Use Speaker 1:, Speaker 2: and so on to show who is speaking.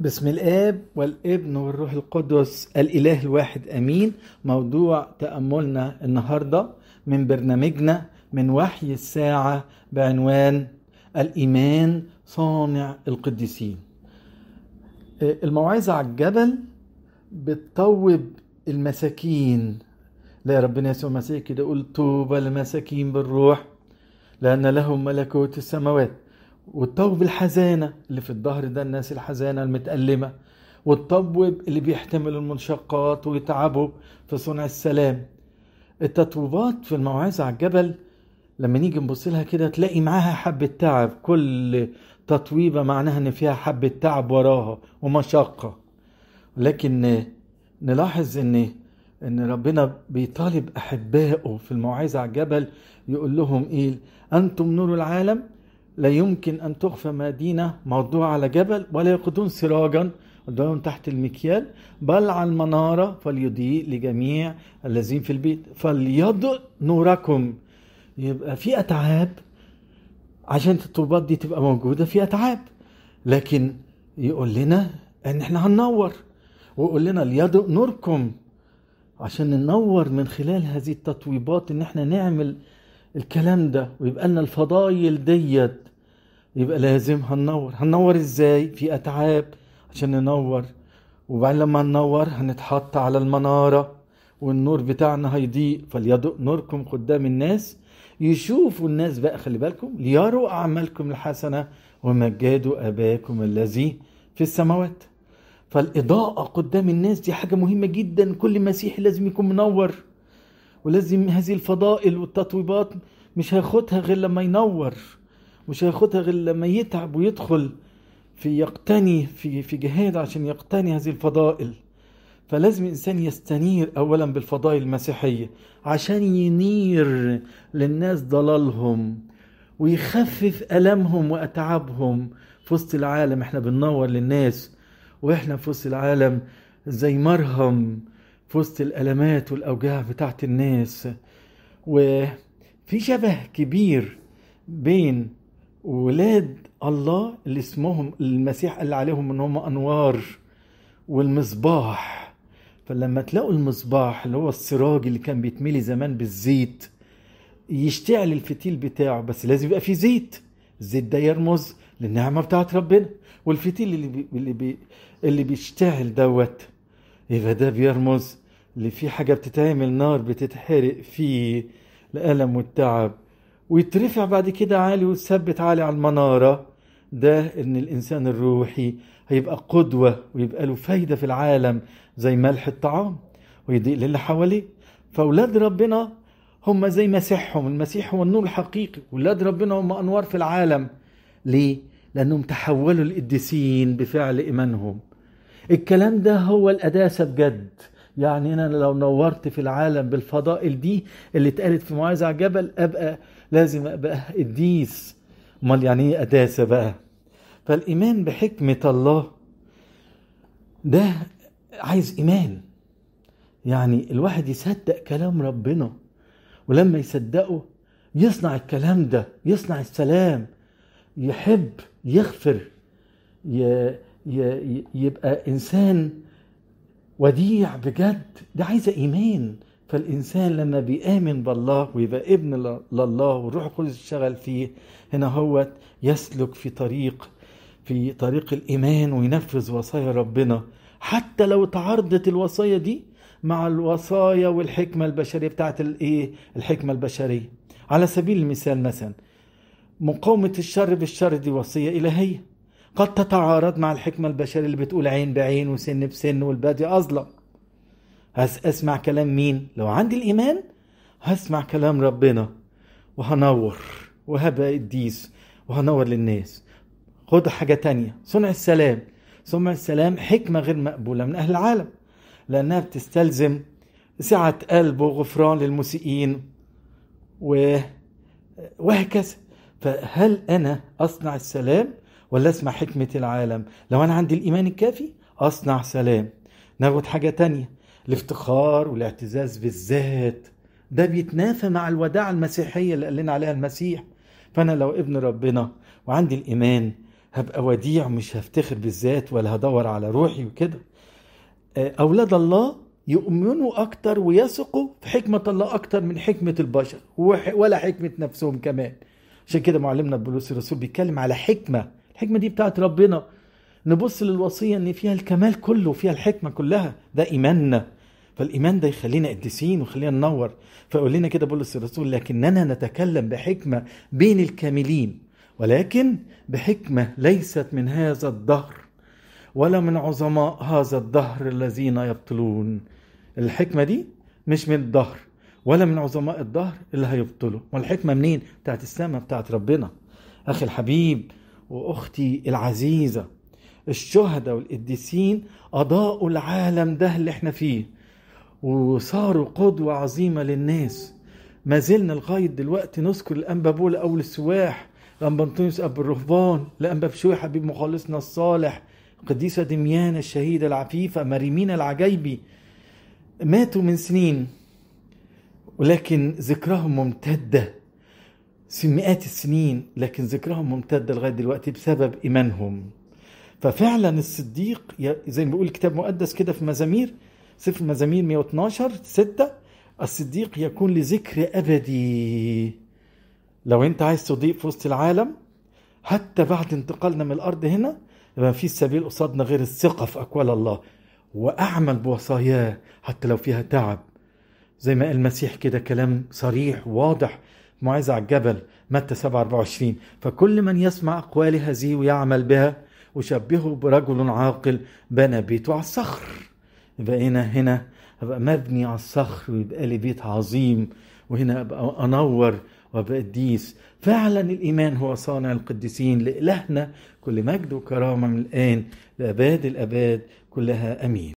Speaker 1: بسم الاب والابن والروح القدس الاله الواحد امين موضوع تاملنا النهارده من برنامجنا من وحي الساعه بعنوان الايمان صانع القديسين آه، الموعظه على الجبل بتطوب المساكين لا ربنا يسوع المسيح كده يقول طوبى للمساكين بالروح لان لهم ملكوت السماوات والطوب الحزانة اللي في الظهر ده الناس الحزانة المتألمة والطبوب اللي بيحتمل المنشقات ويتعبوا في صنع السلام التطويبات في الموعظة على الجبل لما نيجي نبص لها كده تلاقي معاها حبة تعب كل تطويبة معناها إن فيها حبة تعب وراها ومشقة لكن نلاحظ إن إن ربنا بيطالب أحبائه في الموعظة على الجبل يقول لهم إيه أنتم نور العالم لا يمكن أن تخفى مدينة موضوعة على جبل ولا يقودون سراجا قدامهم تحت المكيال بل على المنارة فليضيء لجميع الذين في البيت فليضئ نوركم يبقى في أتعاب عشان الطوبات دي تبقى موجودة في أتعاب لكن يقول لنا إن إحنا هننور ويقول لنا ليضئ نوركم عشان ننور من خلال هذه التطويبات إن إحنا نعمل الكلام ده ويبقى لنا الفضايل ديت يبقى لازم هننور هننور ازاي في اتعاب عشان ننور وبعدين لما ننور هنتحط على المنارة والنور بتاعنا هيضيء فليضوء نوركم قدام الناس يشوفوا الناس بقى خلي بالكم ليروا أعمالكم الحسنة ومجادوا أباكم الذي في السماوات فالإضاءة قدام الناس دي حاجة مهمة جدا كل مسيحي لازم يكون منور ولازم هذه الفضائل والتطويبات مش هياخدها غير لما ينور مش هياخدها غير لما يتعب ويدخل في يقتني في في جهاد عشان يقتني هذه الفضائل فلازم الانسان يستنير اولا بالفضائل المسيحيه عشان ينير للناس ضلالهم ويخفف الامهم واتعابهم في وسط العالم احنا بننور للناس واحنا في وسط العالم زي مرهم في وسط الالمات والاوجاع بتاعت الناس وفي شبه كبير بين ولاد الله اللي اسمهم المسيح قال عليهم ان هم انوار والمصباح فلما تلاقوا المصباح اللي هو السراج اللي كان بيتملي زمان بالزيت يشتعل الفتيل بتاعه بس لازم يبقى فيه زيت الزيت ده يرمز للنعمه بتاعت ربنا والفتيل اللي بي اللي بي اللي بيشتعل دوت يبقى ده بيرمز اللي في حاجه بتتعمل نار بتتحرق فيه الالم والتعب ويترفع بعد كده عالي ويتثبت عالي على المنارة ده ان الانسان الروحي هيبقى قدوة ويبقى له فايدة في العالم زي ملح الطعام ويضيق للي حواليه فاولاد ربنا هم زي مسيحهم المسيح هو النور الحقيقي أولاد ربنا هم انوار في العالم ليه لانهم تحولوا القديسين بفعل ايمانهم الكلام ده هو القداسه بجد يعني انا لو نورت في العالم بالفضائل دي اللي اتقالت في معاذ على الجبل ابقى لازم ابقى قديس امال يعني ايه قداسه بقى فالايمان بحكمه الله ده عايز ايمان يعني الواحد يصدق كلام ربنا ولما يصدقه يصنع الكلام ده يصنع السلام يحب يغفر ي... ي... يبقى انسان وديع بجد ده عايزه ايمان فالإنسان لما بيآمن بالله ويبقى ابن لله والروح القدس يشتغل فيه هنا هو يسلك في طريق في طريق الإيمان وينفذ وصايا ربنا حتى لو تعرضت الوصايا دي مع الوصايا والحكمة البشرية بتاعت الإيه؟ الحكمة البشرية على سبيل المثال مثلا مقاومة الشر بالشر دي وصية إلهية قد تتعارض مع الحكمة البشرية اللي بتقول عين بعين وسن بسن والبادي أظلم هسمع كلام مين لو عندي الايمان هسمع كلام ربنا وهنور وهبقى قديس وهنور للناس خد حاجه تانية صنع السلام صنع السلام حكمه غير مقبوله من اهل العالم لانها بتستلزم سعه قلب وغفران للمسيئين و وهكذا فهل انا اصنع السلام ولا اسمع حكمه العالم لو انا عندي الايمان الكافي اصنع سلام ناخد حاجه تانية الافتخار والاعتزاز بالذات ده بيتنافى مع الوداعة المسيحية اللي قال لنا عليها المسيح فأنا لو ابن ربنا وعندي الإيمان هبقى وديع مش هفتخر بالذات ولا هدور على روحي وكده آه، أولاد الله يؤمنوا أكتر ويثقوا في حكمة الله أكتر من حكمة البشر ولا حكمة نفسهم كمان عشان كده معلمنا بولس الرسول بيتكلم على حكمة الحكمة دي بتاعت ربنا نبص للوصية إن فيها الكمال كله وفيها الحكمة كلها ده إيماننا فالايمان ده يخلينا قديسين ويخلينا ننور فيقول لنا كده بولس الرسول لكننا نتكلم بحكمه بين الكاملين ولكن بحكمه ليست من هذا الدهر ولا من عظماء هذا الدهر الذين يبطلون الحكمه دي مش من الدهر ولا من عظماء الدهر اللي هيبطلوا والحكمه منين بتاعت السماء بتاعت ربنا اخي الحبيب واختي العزيزه الشهداء والقديسين اضاءوا العالم ده اللي احنا فيه وصاروا قدوة عظيمة للناس ما زلنا لغاية دلوقتي نذكر الأنبا بولا أول السواح الأنبا أنطونيوس أبو الرهبان الأنبا بشوي حبيب مخلصنا الصالح القديسة دميانة الشهيدة العفيفة مريمين العجيبي ماتوا من سنين ولكن ذكرهم ممتدة مئات السنين لكن ذكرهم ممتدة لغاية دلوقتي بسبب إيمانهم ففعلا الصديق زي ما بيقول الكتاب المقدس كده في مزامير سفر المزامير 112 6 الصديق يكون لذكر أبدي لو أنت عايز تضيق في وسط العالم حتى بعد انتقالنا من الأرض هنا يبقى في سبيل قصادنا غير الثقة في أقوال الله وأعمل بوصاياه حتى لو فيها تعب زي ما قال المسيح كده كلام صريح واضح معاذ على الجبل متى 7 24 فكل من يسمع أقوال هذه ويعمل بها أشبهه برجل عاقل بنى بيته على الصخر يبقى هنا هنا ابقى مبني على الصخر ويبقى لي بيت عظيم وهنا ابقى انور وابقى قديس فعلا الايمان هو صانع القديسين لالهنا كل مجد وكرامه من الان لاباد الاباد كلها امين